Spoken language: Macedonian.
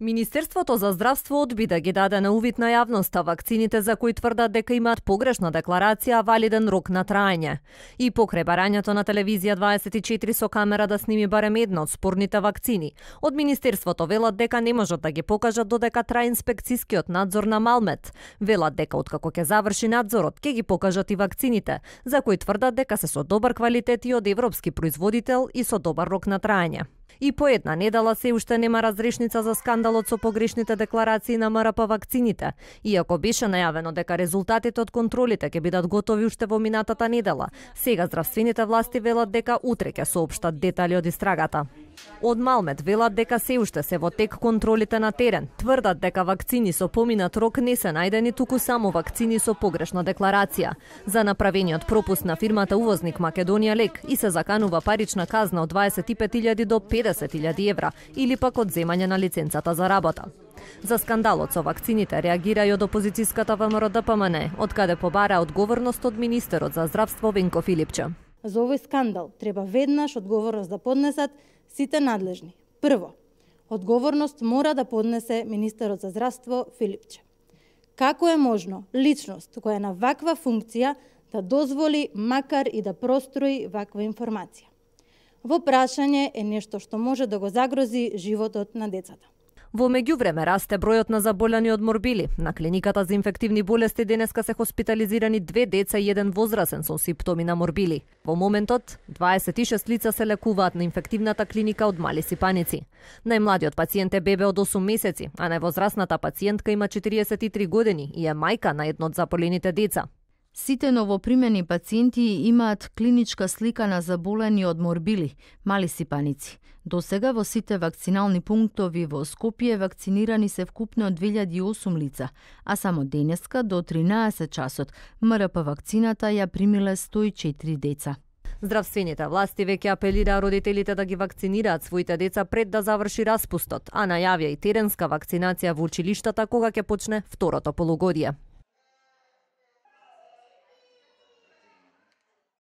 Министерството за здравство одби да ги даде на увид на јавноста вакцините за кои тврдат дека имаат погрешна декларација, валиден рок на траење. И покрај барањето на телевизија 24 со камера да сними барем една од спорните вакцини, од Министерството велат дека не можат да ги покажат додека трае инспекцијскиот надзор на Малмет. Велат дека откако ќе заврши надзорот, ќе ги покажат и вакцините, за кои тврдат дека се со добар квалитет и од европски производител и со добар рок на траење. И по една недела се уште нема разрешница за скандалот со погрешните декларации на МРП вакцините, иако беше најавено дека резултатите од контролите ќе бидат готови уште во минатата недела. Сега здравствените власти велат дека утре ќе соопштат детали од истрагата. Од Малмет велат дека се уште се во тек контролите на терен. Тврдат дека вакцини со поминат рок не се најдени, туку само вакцини со погрешна декларација. За направениот пропуст на фирмата Увозник Македонија Лек и се заканува парична казна од 25.000 до 50.000 евра или пак одземање на лиценцата за работа. За скандалот со вакцините реагира и од опозицијската ВМРО ДПМН, од каде побара одговорност од министерот за здравство Венко Филипче за овој скандал треба веднаш одговорност да поднесат сите надлежни. Прво, одговорност мора да поднесе министерот за здравство Филипче. Како е можно личност која е на ваква функција да дозволи макар и да прострои ваква информација? Во прашање е нешто што може да го загрози животот на децата. Во меѓувреме расте бројот на заболени од морбили. На клиниката за инфективни болести денеска се хоспитализирани две деца и еден возрасен со симптоми на морбили. Во моментот, 26 лица се лекуваат на инфективната клиника од мали сипаници. Најмладиот пациент е бебе од 8 месеци, а највозрасната пациентка има 43 години и е мајка на едно од заболените деца. Сите новопримени пациенти имаат клиничка слика на заболени од морбили, мали сипаници. До сега во сите вакцинални пунктови во Скопје вакцинирани се вкупно 2008 лица, а само денеска до 13 часот МРП вакцината ја примиле 104 деца. Здравствените власти веќе апелира родителите да ги вакцинираат своите деца пред да заврши распустот, а најавија и теренска вакцинација во училиштата кога ќе почне второто полугодие.